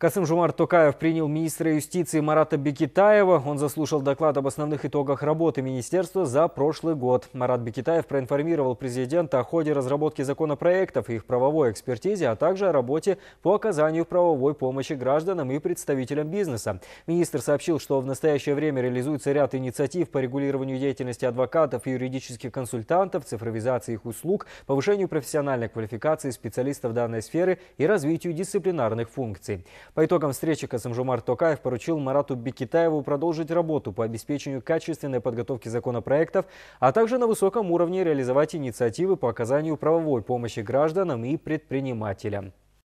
Касым Жумар Токаев принял министра юстиции Марата Бекитаева. Он заслушал доклад об основных итогах работы министерства за прошлый год. Марат Бекитаев проинформировал президента о ходе разработки законопроектов и их правовой экспертизе, а также о работе по оказанию правовой помощи гражданам и представителям бизнеса. Министр сообщил, что в настоящее время реализуется ряд инициатив по регулированию деятельности адвокатов и юридических консультантов, цифровизации их услуг, повышению профессиональной квалификации специалистов данной сферы и развитию дисциплинарных функций. По итогам встречи Касымжумар Токаев поручил Марату Бекитаеву продолжить работу по обеспечению качественной подготовки законопроектов, а также на высоком уровне реализовать инициативы по оказанию правовой помощи гражданам и предпринимателям.